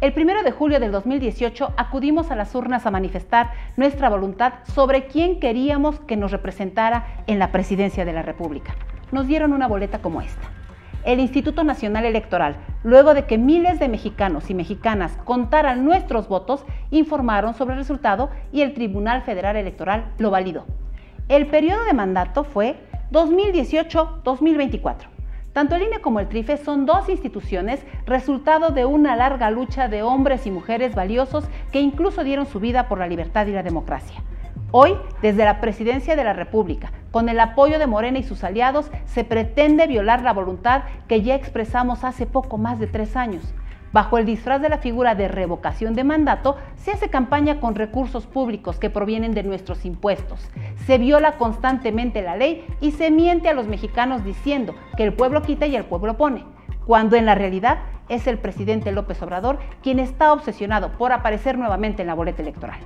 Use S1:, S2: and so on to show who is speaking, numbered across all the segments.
S1: El 1 de julio del 2018 acudimos a las urnas a manifestar nuestra voluntad sobre quién queríamos que nos representara en la presidencia de la República. Nos dieron una boleta como esta. El Instituto Nacional Electoral, luego de que miles de mexicanos y mexicanas contaran nuestros votos, informaron sobre el resultado y el Tribunal Federal Electoral lo validó. El periodo de mandato fue 2018-2024. Tanto el INE como el TRIFE son dos instituciones resultado de una larga lucha de hombres y mujeres valiosos que incluso dieron su vida por la libertad y la democracia. Hoy, desde la Presidencia de la República, con el apoyo de Morena y sus aliados, se pretende violar la voluntad que ya expresamos hace poco más de tres años. Bajo el disfraz de la figura de revocación de mandato, se hace campaña con recursos públicos que provienen de nuestros impuestos. Se viola constantemente la ley y se miente a los mexicanos diciendo que el pueblo quita y el pueblo pone, cuando en la realidad es el presidente López Obrador quien está obsesionado por aparecer nuevamente en la boleta electoral.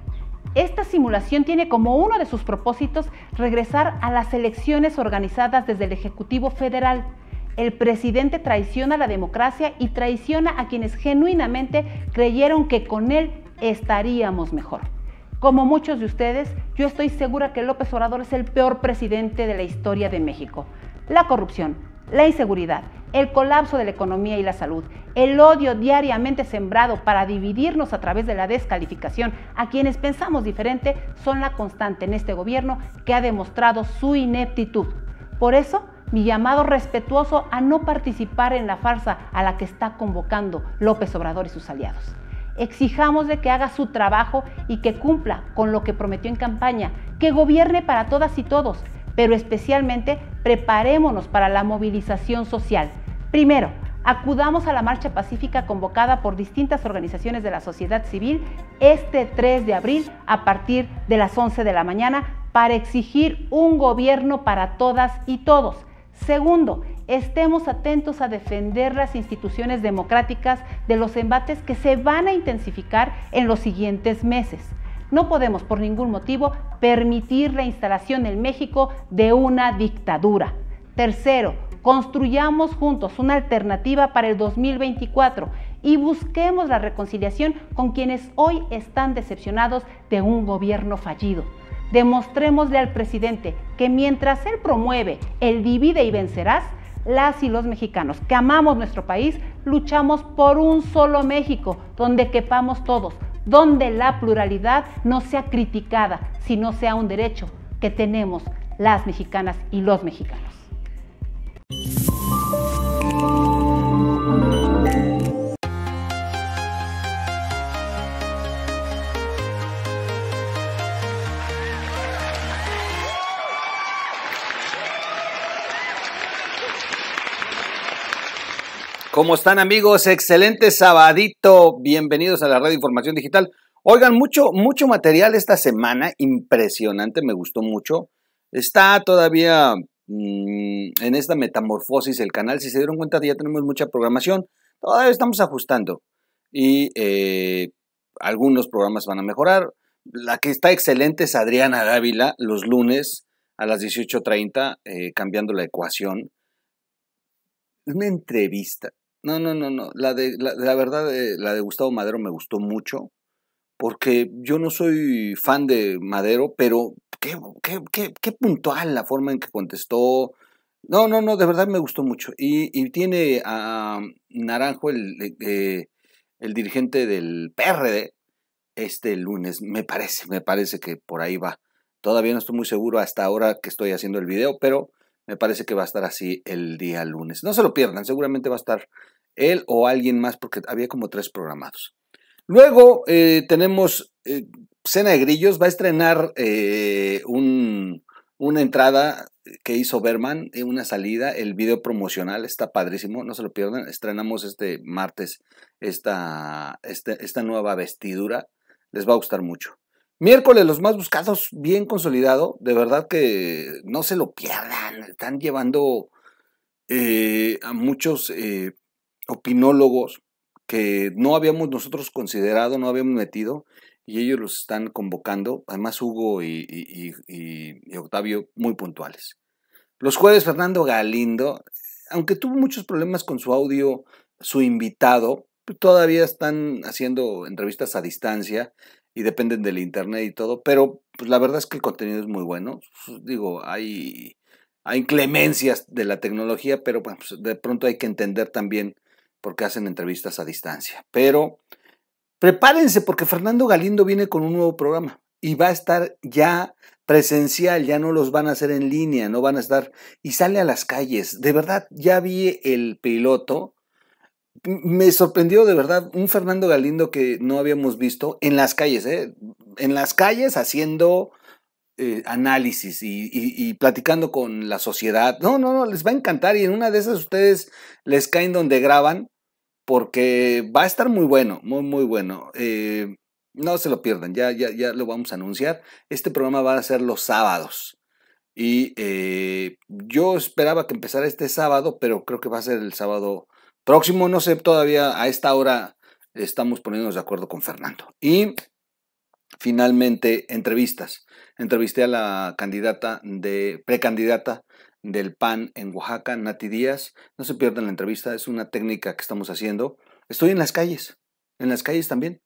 S1: Esta simulación tiene como uno de sus propósitos regresar a las elecciones organizadas desde el Ejecutivo Federal el presidente traiciona a la democracia y traiciona a quienes genuinamente creyeron que con él estaríamos mejor. Como muchos de ustedes, yo estoy segura que López Obrador es el peor presidente de la historia de México. La corrupción, la inseguridad, el colapso de la economía y la salud, el odio diariamente sembrado para dividirnos a través de la descalificación a quienes pensamos diferente son la constante en este gobierno que ha demostrado su ineptitud. Por eso, mi llamado respetuoso a no participar en la farsa a la que está convocando López Obrador y sus aliados. Exijamos de que haga su trabajo y que cumpla con lo que prometió en campaña, que gobierne para todas y todos, pero especialmente preparémonos para la movilización social. Primero, acudamos a la marcha pacífica convocada por distintas organizaciones de la sociedad civil este 3 de abril a partir de las 11 de la mañana para exigir un gobierno para todas y todos Segundo, estemos atentos a defender las instituciones democráticas de los embates que se van a intensificar en los siguientes meses. No podemos por ningún motivo permitir la instalación en México de una dictadura. Tercero, construyamos juntos una alternativa para el 2024 y busquemos la reconciliación con quienes hoy están decepcionados de un gobierno fallido. Demostrémosle al presidente que mientras él promueve el divide y vencerás, las y los mexicanos que amamos nuestro país, luchamos por un solo México, donde quepamos todos, donde la pluralidad no sea criticada, sino sea un derecho que tenemos las mexicanas y los mexicanos.
S2: ¿Cómo están amigos? Excelente sabadito. Bienvenidos a la red de información digital. Oigan, mucho, mucho material esta semana. Impresionante, me gustó mucho. Está todavía mm, en esta metamorfosis el canal. Si se dieron cuenta, ya tenemos mucha programación. Todavía estamos ajustando. Y eh, algunos programas van a mejorar. La que está excelente es Adriana Gávila los lunes a las 18.30, eh, cambiando la ecuación. Una entrevista no, no, no, no. La, de, la, verdad, eh, la de Gustavo Madero me gustó mucho, porque yo no soy fan de Madero, pero qué, qué, qué, puntual la forma en que contestó. No, no, no, de verdad me gustó mucho. Y, y tiene a Naranjo, el, el eh, dirigente del PRD, este lunes. Me parece, me parece que por ahí va. Todavía no estoy muy seguro hasta ahora que estoy haciendo el video, pero me parece que va a estar así el día lunes. No se lo pierdan, seguramente va a estar él o alguien más, porque había como tres programados. Luego eh, tenemos eh, Cena de Grillos, va a estrenar eh, una entrada que hizo Berman, una salida, el video promocional está padrísimo, no se lo pierdan, estrenamos este martes este, esta, nueva vestidura, les va a gustar mucho. Miércoles, los más buscados, bien consolidado, de verdad que no se lo pierdan, están llevando a muchos opinólogos que no habíamos nosotros considerado, no habíamos metido, y ellos los están convocando, además Hugo y, Octavio muy puntuales. Los jueves Fernando Galindo, aunque tuvo muchos problemas con su audio, su invitado, todavía están haciendo entrevistas a distancia y dependen del internet y todo, pero pues, la verdad es que el contenido es muy bueno. Digo, hay, hay inclemencias de la tecnología, pero pues, de pronto hay que entender también porque hacen entrevistas a distancia. Pero prepárense porque Fernando Galindo viene con un nuevo programa y va a estar ya presencial, ya no los van a hacer en línea, no van a estar y sale a las calles. De verdad, ya vi el piloto. Me sorprendió de verdad un Fernando Galindo que no habíamos visto en las calles, ¿eh? en las calles haciendo eh, análisis y, platicando con la sociedad. No, no, no, les va a encantar y en una de esas ustedes les caen donde graban porque va a estar muy bueno, muy, muy bueno. Eh, no se lo pierdan, ya, ya, lo vamos a anunciar. Este programa va a ser los sábados. Y eh, yo esperaba que empezara este sábado, pero creo que va a ser el sábado próximo. No sé, todavía a esta hora estamos poniéndonos de acuerdo con Fernando. Y finalmente, entrevistas. Entrevisté a la candidata de, precandidata del PAN en Oaxaca, Nati Díaz. No se pierdan la entrevista, es una técnica que estamos haciendo. Estoy en las calles, en las calles también.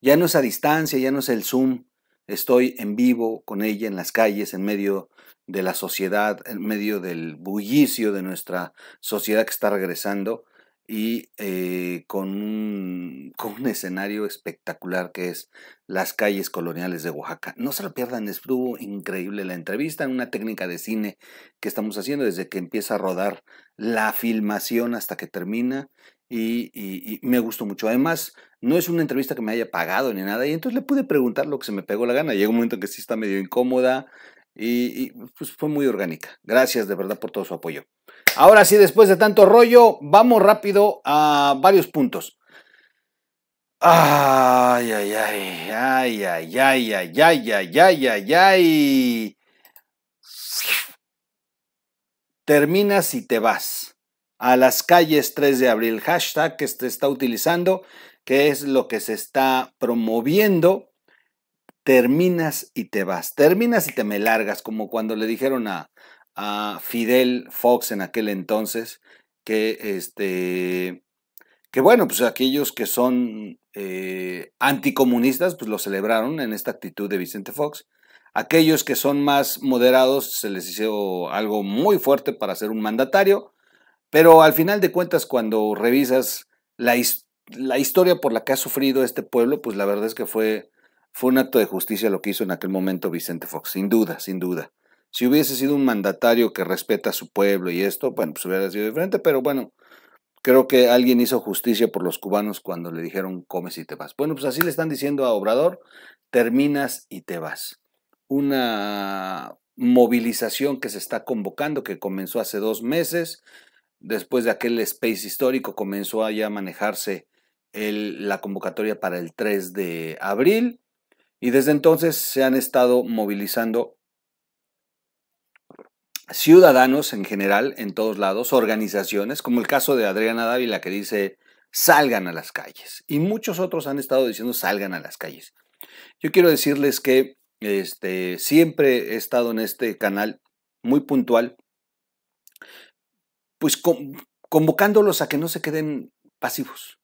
S2: Ya no es a distancia, ya no es el Zoom. Estoy en vivo con ella en las calles, en medio de la sociedad, en medio del bullicio de nuestra sociedad que está regresando y eh, con, un, con, un, escenario espectacular que es las calles coloniales de Oaxaca. No se lo pierdan, estuvo increíble la entrevista, una técnica de cine que estamos haciendo desde que empieza a rodar la filmación hasta que termina y, y me gustó mucho. Además, no es una entrevista que me haya pagado ni nada y entonces le pude preguntar lo que se me pegó la gana. Llega un momento en que sí está medio incómoda, y, fue muy orgánica. Gracias de verdad por todo su apoyo. Ahora sí, después de tanto rollo, vamos rápido a varios puntos. Ay, ay, ay, ay, ay, ay, ay, ay, ay, Terminas y te vas. A las calles 3 de abril, hashtag que se está utilizando, que es lo que se está promoviendo terminas y te vas, terminas y te me largas, como cuando le dijeron a, a Fidel Fox en aquel entonces, que este que bueno, pues aquellos que son eh, anticomunistas, pues lo celebraron en esta actitud de Vicente Fox. Aquellos que son más moderados, se les hizo algo muy fuerte para ser un mandatario, pero al final de cuentas, cuando revisas la historia por la que ha sufrido este pueblo, pues la verdad es que fue fue un acto de justicia lo que hizo en aquel momento Vicente Fox, sin duda, sin duda. Si hubiese sido un mandatario que respeta a su pueblo y esto, bueno, pues hubiera sido diferente, pero bueno, creo que alguien hizo justicia por los cubanos cuando le dijeron comes y te vas. Bueno, pues así le están diciendo a Obrador, terminas y te vas. Una movilización que se está convocando, que comenzó hace dos meses, después de aquel space histórico comenzó a manejarse la convocatoria para el 3 de abril. Y desde entonces se han estado movilizando ciudadanos en general, en todos lados, organizaciones, como el caso de Adriana Dávila que dice, salgan a las calles. Y muchos otros han estado diciendo, salgan a las calles. Yo quiero decirles que este, siempre he estado en este canal muy puntual, pues convocándolos a que no se queden pasivos,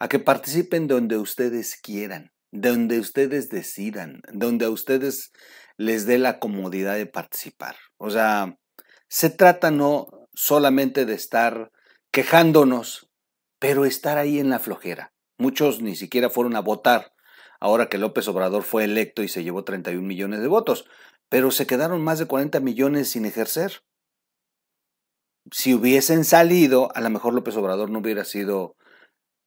S2: a que participen donde ustedes quieran donde ustedes decidan, donde a ustedes les dé la comodidad de participar. O sea, se trata no solamente de estar quejándonos, pero estar ahí en la flojera. Muchos ni siquiera fueron a votar, ahora que López Obrador fue electo y se llevó 31 millones de votos, pero se quedaron más de 40 millones sin ejercer. Si hubiesen salido, a lo mejor López Obrador no hubiera sido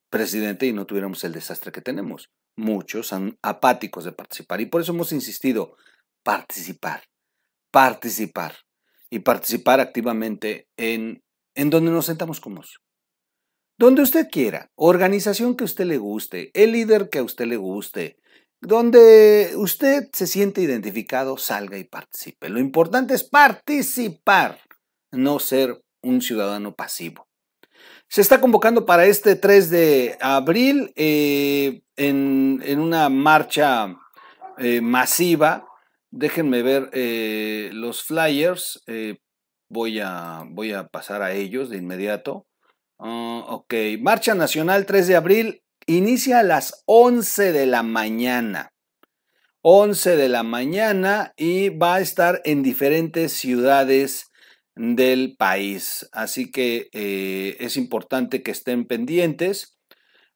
S2: presidente y no tuviéramos el desastre que tenemos muchos son apáticos de participar. Y por eso hemos insistido, participar, participar y participar activamente en, en donde nos sentamos como Donde usted quiera, organización que a usted le guste, el líder que a usted le guste, donde usted se siente identificado, salga y participe. Lo importante es participar, no ser un ciudadano pasivo. Se está convocando para este 3 de abril eh, en, una marcha eh, masiva. Déjenme ver eh, los flyers. voy, a, voy a pasar a ellos de inmediato. Ah, ok, Marcha Nacional 3 de abril inicia a las 11 de la mañana. 11 de la mañana y va a estar en diferentes ciudades del país. Así que eh, es importante que estén pendientes.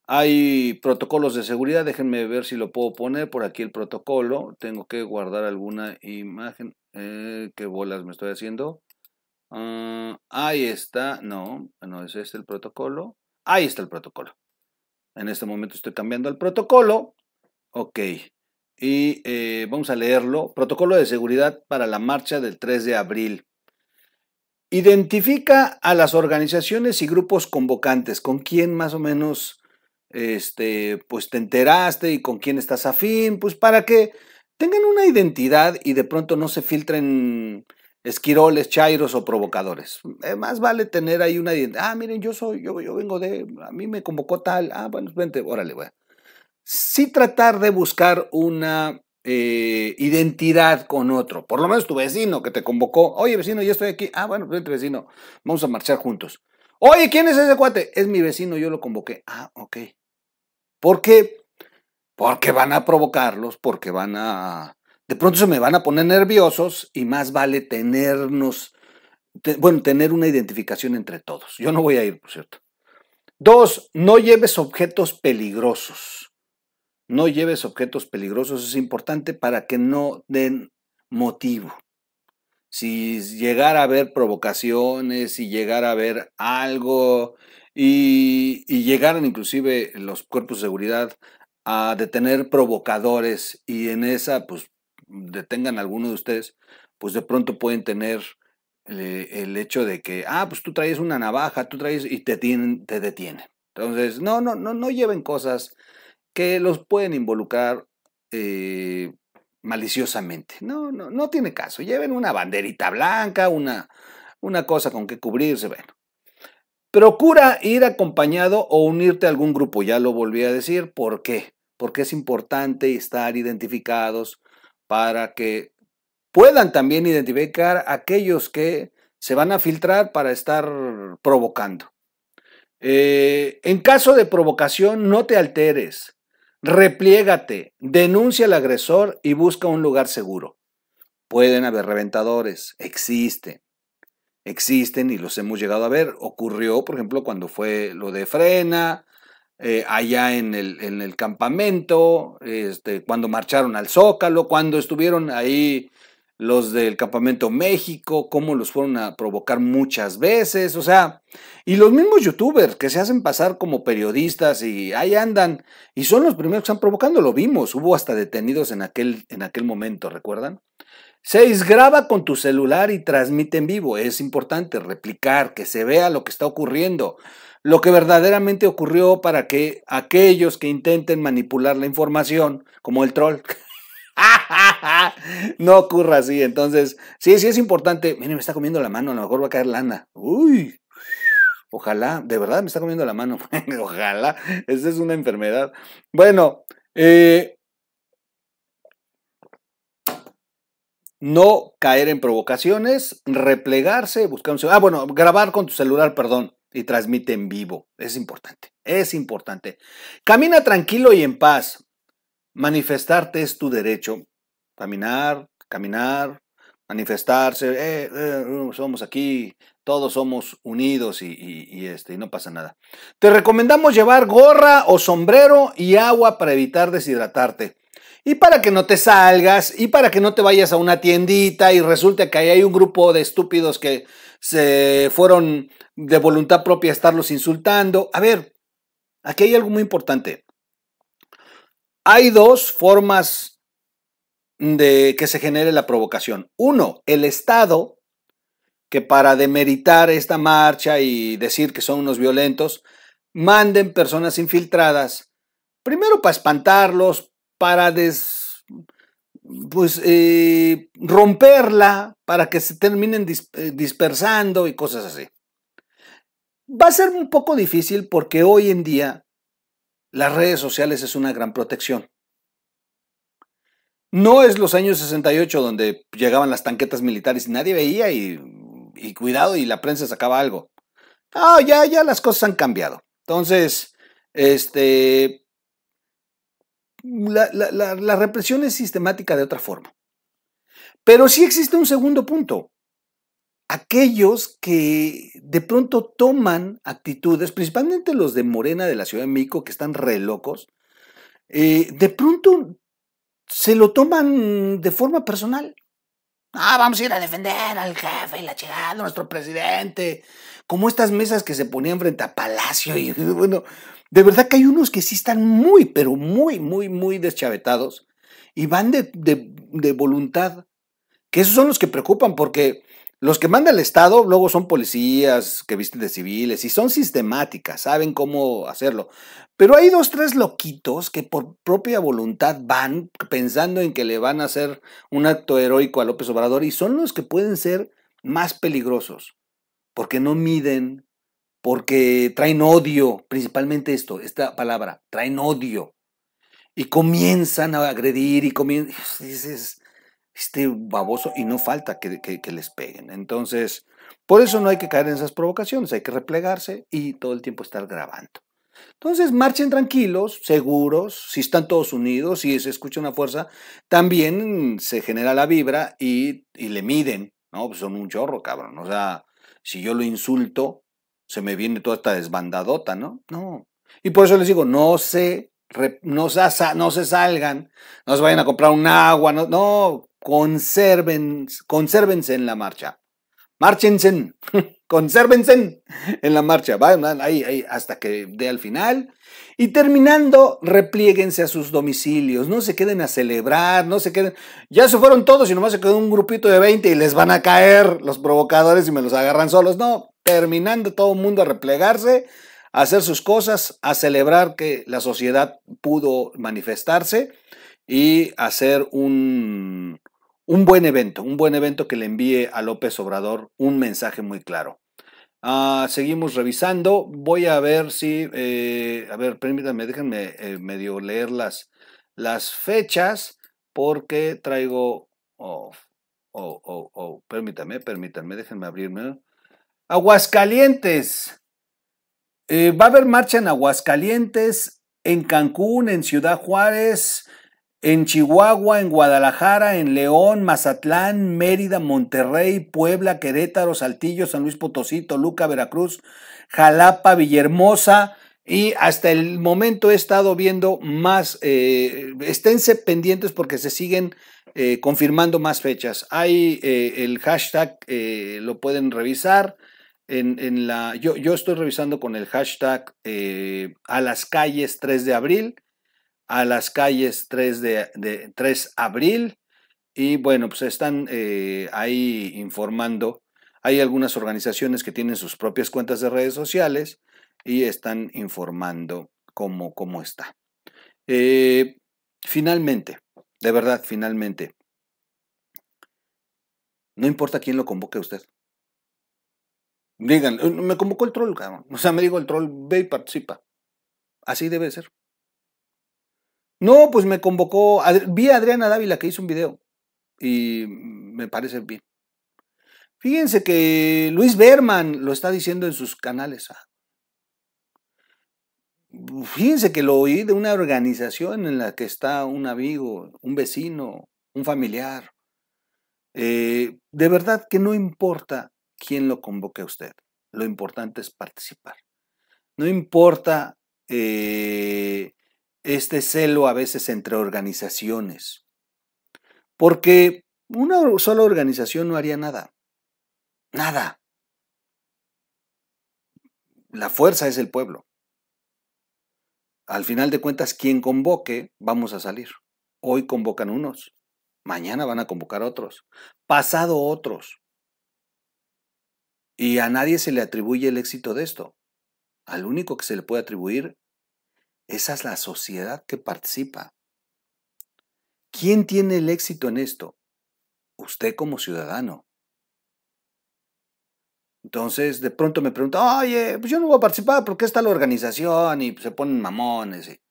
S2: Hay protocolos de seguridad, déjenme ver si lo puedo poner por aquí el protocolo. Tengo que guardar alguna imagen. Eh, ¿Qué bolas me estoy haciendo? Ah, ahí está, no, no es este el protocolo. Ahí está el protocolo. En este momento estoy cambiando el protocolo. Ok. Y eh, vamos a leerlo. Protocolo de seguridad para la marcha del 3 de abril. Identifica a las organizaciones y grupos convocantes, con quién más o menos este, pues te enteraste y con quién estás afín, pues para que tengan una identidad y de pronto no se filtren esquiroles, chairos o provocadores. Eh, más vale tener ahí una identidad. Ah, miren, yo soy, yo, yo vengo de, a mí me convocó tal, ah, bueno, vente, órale, voy. Sí tratar de buscar una eh, identidad con otro. Por lo menos tu vecino que te convocó. Oye, vecino, yo estoy aquí. Ah, bueno, vente, vecino. Vamos a marchar juntos. Oye, ¿quién es ese cuate? Es mi vecino, yo lo convoqué. Ah, ok. ¿Por qué? Porque van a provocarlos, porque van a... De pronto se me van a poner nerviosos y más vale tenernos, bueno, tener una identificación entre todos. Yo no voy a ir, por cierto. Dos, no lleves objetos peligrosos. No lleves objetos peligrosos, es importante para que no den motivo. Si llegara a haber provocaciones, si llegara a haber algo y, llegaran inclusive los cuerpos de seguridad a detener provocadores y en esa pues detengan a alguno de ustedes, pues de pronto pueden tener el, hecho de que, ah, pues tú traes una navaja, tú traes y te, te detienen. Entonces, no, no, no, no lleven cosas que los pueden involucrar eh, maliciosamente. No, no, no tiene caso. Lleven una banderita blanca, una, una cosa con que cubrirse, bueno. Procura ir acompañado o unirte a algún grupo, ya lo volví a decir, ¿por qué? Porque es importante estar identificados para que puedan también identificar aquellos que se van a filtrar para estar provocando. Eh, en caso de provocación, no te alteres. Repliégate, denuncia al agresor y busca un lugar seguro. Pueden haber reventadores, existen. Existen y los hemos llegado a ver. Ocurrió, por ejemplo, cuando fue lo de Frena, eh, allá en el, campamento, este, cuando marcharon al Zócalo, cuando estuvieron ahí los del Campamento México, cómo los fueron a provocar muchas veces, o sea, y los mismos youtubers que se hacen pasar como periodistas y ahí andan, y son los primeros que están provocando, lo vimos, hubo hasta detenidos en aquel, en aquel momento, ¿recuerdan? Seis, Graba con tu celular y transmite en vivo. Es importante replicar, que se vea lo que está ocurriendo, lo que verdaderamente ocurrió para que aquellos que intenten manipular la información, como el troll, no ocurra así. Entonces, sí, sí es importante. Miren, me está comiendo la mano, a lo mejor va a caer lana. Uy, ojalá, de verdad me está comiendo la mano. ojalá, esa es una enfermedad. Bueno, eh, no caer en provocaciones, replegarse, buscar un celular. Ah, bueno, grabar con tu celular, perdón, y transmite en vivo. Es importante, es importante. Camina tranquilo y en paz. Manifestarte es tu derecho. Caminar, caminar, manifestarse, eh, eh, uh, somos aquí, todos somos unidos y, este, y no pasa nada. Te recomendamos llevar gorra o sombrero y agua para evitar deshidratarte. Y para que no te salgas, y para que no te vayas a una tiendita y resulte que ahí hay un grupo de estúpidos que se fueron de voluntad propia a estarlos insultando. A ver, aquí hay algo muy importante. Hay dos formas de que se genere la provocación. Uno, el Estado, que para demeritar esta marcha y decir que son unos violentos, manden personas infiltradas, primero para espantarlos, para des, pues, eh, romperla, para que se terminen eh, dispersando y cosas así. Va a ser un poco difícil porque hoy en día las redes sociales es una gran protección. No es los años 68 donde llegaban las tanquetas militares y nadie veía y, cuidado y la prensa sacaba algo. Ah, ya, ya las cosas han cambiado. Entonces, este, la, represión es sistemática de otra forma. Pero sí existe un segundo punto aquellos que de pronto toman actitudes, principalmente los de Morena de la Ciudad de México, que están re locos, eh, de pronto se lo toman de forma personal.
S1: Ah, vamos a ir a defender al jefe y la de
S2: nuestro presidente. Como estas mesas que se ponían frente a Palacio. Y bueno, de verdad que hay unos que sí están muy, pero muy, muy, muy deschavetados. Y van de, de voluntad. Que esos son los que preocupan porque los que manda el Estado luego son policías que visten de civiles y son sistemáticas, saben cómo hacerlo. Pero hay dos, tres loquitos que por propia voluntad van pensando en que le van a hacer un acto heroico a López Obrador y son los que pueden ser más peligrosos, porque no miden, porque traen odio, principalmente esto, esta palabra, traen odio. Y comienzan a agredir y comienzan este baboso, y no falta que, les peguen. Entonces, por eso no hay que caer en esas provocaciones, hay que replegarse y todo el tiempo estar grabando. Entonces, marchen tranquilos, seguros, si están todos unidos, si se escucha una fuerza, también se genera la vibra y, le miden, ¿no? Pues son un chorro, cabrón. O sea, si yo lo insulto, se me viene toda esta desbandadota, ¿no? No. Y por eso les digo, no se, no, se salgan, no se vayan a comprar un agua, no, no conserven, consérvense en la marcha. marchense consérvense en la marcha, vayan ahí, hasta que dé al final. Y terminando, replieguense a sus domicilios, no se queden a celebrar, no se queden. Ya se fueron todos y nomás se quedó un grupito de 20 y les van a caer los provocadores y me los agarran solos. No, terminando todo el mundo a replegarse, a hacer sus cosas, a celebrar que la sociedad pudo manifestarse y hacer un, un buen evento, un buen evento que le envíe a López Obrador un mensaje muy claro. Ah, seguimos revisando. Voy a ver si, eh, a ver, permítanme, déjenme eh, medio leer las, las fechas porque traigo, oh, oh, permítanme, permítanme, déjenme abrirme. Aguascalientes. Eh, va a haber marcha en Aguascalientes, en Cancún, en Ciudad Juárez, en Chihuahua, en Guadalajara, en León, Mazatlán, Mérida, Monterrey, Puebla, Querétaro, Saltillo, San Luis Potosí, Luca, Veracruz, Jalapa, Villahermosa. Y hasta el momento he estado viendo más, eh, esténse pendientes porque se siguen eh, confirmando más fechas. Hay eh, el hashtag, lo pueden revisar. En, la, yo, yo, estoy revisando con el hashtag a las calles 3 de abril a las calles 3 de, de abril. Y bueno, pues están eh, ahí informando. Hay algunas organizaciones que tienen sus propias cuentas de redes sociales y están informando cómo, cómo está. Eh, finalmente, de verdad, finalmente, no importa quién lo convoque a usted. Digan, eh, me convocó el troll, O sea, me digo el troll, ve y participa. Así debe ser. No, pues me convocó, vi a Adriana Dávila que hizo un video y me parece bien. Fíjense que Luis Berman lo está diciendo en sus canales. Ah. Fíjense que lo oí de una organización en la que está un amigo, un vecino, un familiar. Eh, de verdad que no importa quién lo convoque a usted, lo importante es participar. No importa eh, este celo a veces entre organizaciones. Porque una sola organización no haría nada. Nada. La fuerza es el pueblo. Al final de cuentas, quien convoque, vamos a salir. Hoy convocan unos, mañana van a convocar otros, pasado otros. Y a nadie se le atribuye el éxito de esto. Al único que se le puede atribuir esa es la sociedad que participa. ¿Quién tiene el éxito en esto? Usted como ciudadano. Entonces, de pronto me pregunta, oye, pues yo no voy a participar porque está la organización y se ponen mamones.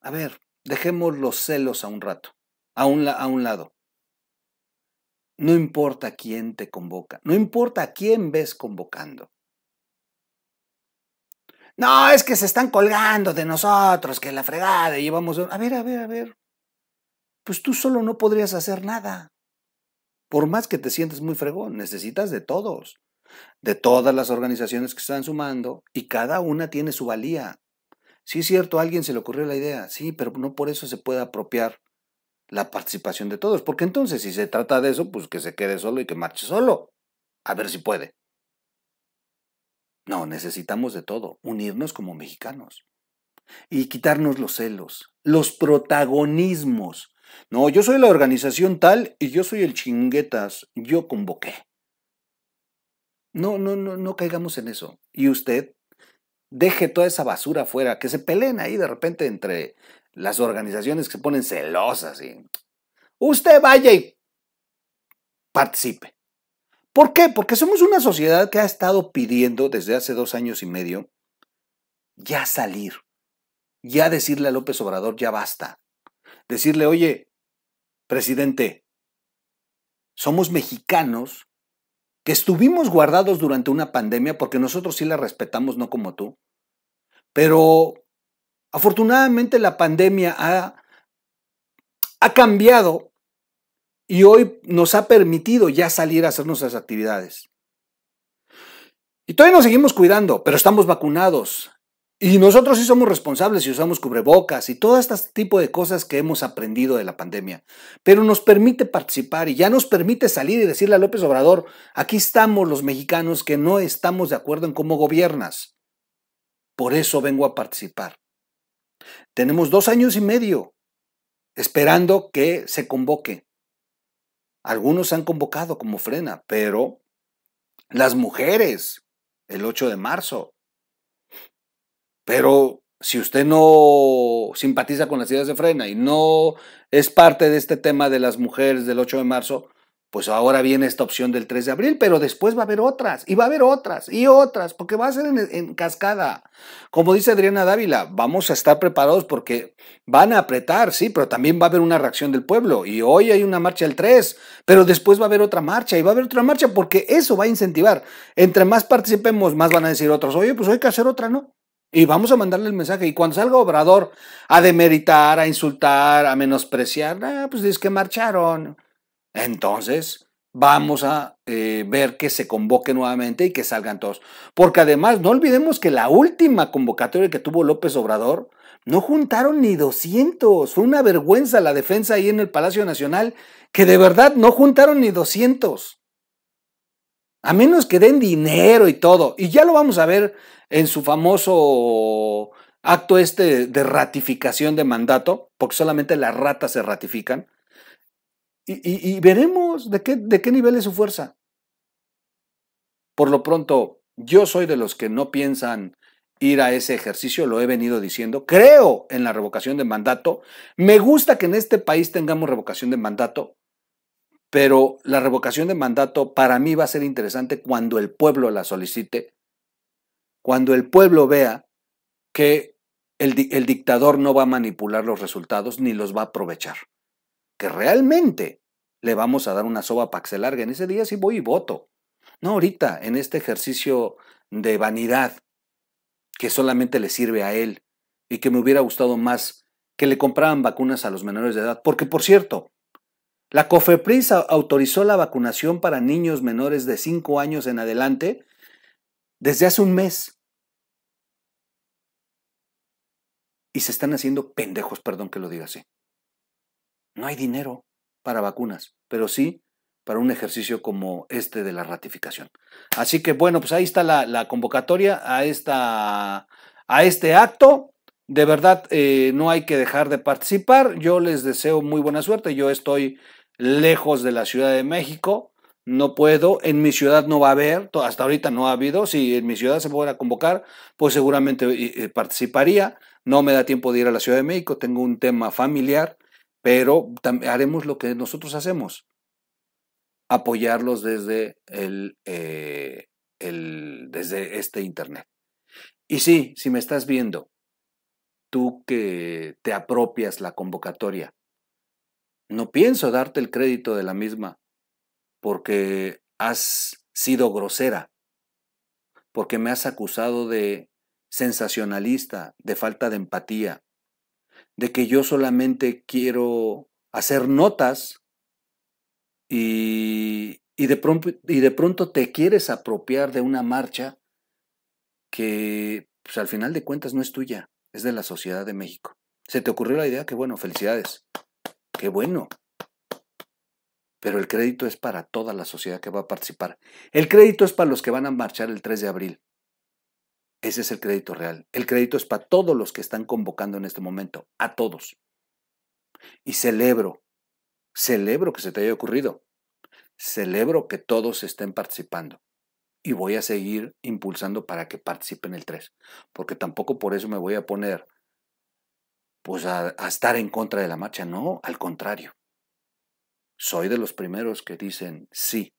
S2: A ver, dejemos los celos a un rato, a un, a un lado. No importa quién te convoca, no importa a quién ves convocando. No, es que se están colgando de nosotros, que la fregada, y llevamos... A ver, a ver, a ver. Pues tú solo no podrías hacer nada. Por más que te sientes muy fregón, necesitas de todos, de todas las organizaciones que están sumando, y cada una tiene su valía. Sí es cierto, a alguien se le ocurrió la idea, sí, pero no por eso se puede apropiar la participación de todos, porque entonces si se trata de eso, pues que se quede solo y que marche solo. A ver si puede. No, necesitamos de todo, unirnos como mexicanos y quitarnos los celos, los protagonismos. No, yo soy la organización tal y yo soy el chinguetas, yo convoqué. No, no, no, no caigamos en eso. Y usted deje toda esa basura afuera, que se peleen ahí de repente entre las organizaciones que se ponen celosas y usted vaya y participe. ¿Por qué? Porque somos una sociedad que ha estado pidiendo desde hace dos años y medio ya salir, ya decirle a López Obrador, ya basta. Decirle, oye, presidente, somos mexicanos que estuvimos guardados durante una pandemia porque nosotros sí la respetamos, no como tú. Pero afortunadamente la pandemia ha, ha cambiado y hoy nos ha permitido ya salir a hacer nuestras actividades. Y todavía nos seguimos cuidando, pero estamos vacunados. Y nosotros sí somos responsables y usamos cubrebocas y todo este tipo de cosas que hemos aprendido de la pandemia. Pero nos permite participar y ya nos permite salir y decirle a López Obrador, aquí estamos los mexicanos que no estamos de acuerdo en cómo gobiernas. Por eso vengo a participar. Tenemos dos años y medio esperando que se convoque. Algunos han convocado como frena, pero las mujeres, el 8 de marzo. Pero si usted no simpatiza con las ideas de frena y no es parte de este tema de las mujeres del 8 de marzo, pues ahora viene esta opción del 3 de abril, pero después va a haber otras, y va a haber otras, y otras, porque va a ser en, cascada. Como dice Adriana Dávila, vamos a estar preparados porque van a apretar, sí, pero también va a haber una reacción del pueblo, y hoy hay una marcha el 3, pero después va a haber otra marcha, y va a haber otra marcha, porque eso va a incentivar. Entre más participemos, más van a decir otros, oye, pues hay que hacer otra, ¿no? Y vamos a mandarle el mensaje. Y cuando salga Obrador a demeritar, a insultar, a menospreciar, ah, pues es que marcharon. Entonces, vamos a eh, ver que se convoque nuevamente y que salgan todos. Porque además, no olvidemos que la última convocatoria que tuvo López Obrador, no juntaron ni 200. Fue una vergüenza la defensa ahí en el Palacio Nacional, que de verdad no juntaron ni 200. A menos que den dinero y todo. Y ya lo vamos a ver en su famoso acto este de ratificación de mandato, porque solamente las ratas se ratifican y, veremos de qué, de qué nivel es su fuerza. Por lo pronto, yo soy de los que no piensan ir a ese ejercicio, lo he venido diciendo. Creo en la revocación de mandato. Me gusta que en este país tengamos revocación de mandato, pero la revocación de mandato para mí va a ser interesante cuando el pueblo la solicite, cuando el pueblo vea que el dictador no va a manipular los resultados ni los va a aprovechar que realmente le vamos a dar una soba paxelarga que En ese día sí voy y voto. No ahorita, en este ejercicio de vanidad que solamente le sirve a él y que me hubiera gustado más que le compraran vacunas a los menores de edad. Porque, por cierto, la COFEPRIS autorizó la vacunación para niños menores de 5 años en adelante desde hace un mes. Y se están haciendo pendejos, perdón que lo diga así. No hay dinero para vacunas, pero sí para un ejercicio como este de la ratificación. Así que bueno, pues ahí está la, convocatoria a, esta, a este acto. De verdad, eh, no hay que dejar de participar. Yo les deseo muy buena suerte. Yo estoy lejos de la Ciudad de México. No puedo. En mi ciudad no va a haber. Hasta ahorita no ha habido. Si en mi ciudad se pudiera a convocar, pues seguramente eh, eh, participaría. No me da tiempo de ir a la Ciudad de México. Tengo un tema familiar pero haremos lo que nosotros hacemos, apoyarlos desde, eh, desde este Internet. Y sí, si me estás viendo, tú que te apropias la convocatoria, no pienso darte el crédito de la misma, porque has sido grosera, porque me has acusado de sensacionalista, de falta de empatía, de que yo solamente quiero hacer notas y, de pronto, y de pronto te quieres apropiar de una marcha que pues, al final de cuentas no es tuya, es de la sociedad de México. Se te ocurrió la idea, que bueno, felicidades, qué bueno. Pero el crédito es para toda la sociedad que va a participar. El crédito es para los que van a marchar el 3 de abril. Ese es el crédito real. El crédito es para todos los que están convocando en este momento, a todos. Y celebro, celebro que se te haya ocurrido. Celebro que todos estén participando. Y voy a seguir impulsando para que participen el 3. Porque tampoco por eso me voy a poner pues a, a estar en contra de la marcha. No, al contrario. Soy de los primeros que dicen, sí,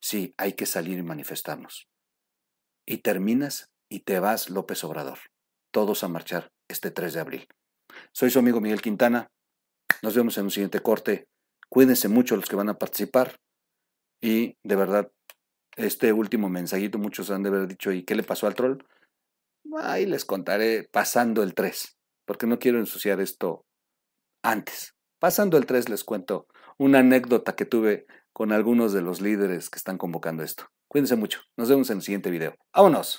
S2: sí, hay que salir y manifestarnos. Y terminas y te vas López Obrador. Todos a marchar este 3 de abril. Soy su amigo Miguel Quintana. Nos vemos en un siguiente corte. Cuídense mucho los que van a participar. Y de verdad, este último mensajito, muchos han de haber dicho, ¿y qué le pasó al troll? Ahí les contaré pasando el 3, porque no quiero ensuciar esto antes. Pasando el 3 les cuento una anécdota que tuve con algunos de los líderes que están convocando esto. Cuídense mucho. Nos vemos en el siguiente video. ¡Vámonos!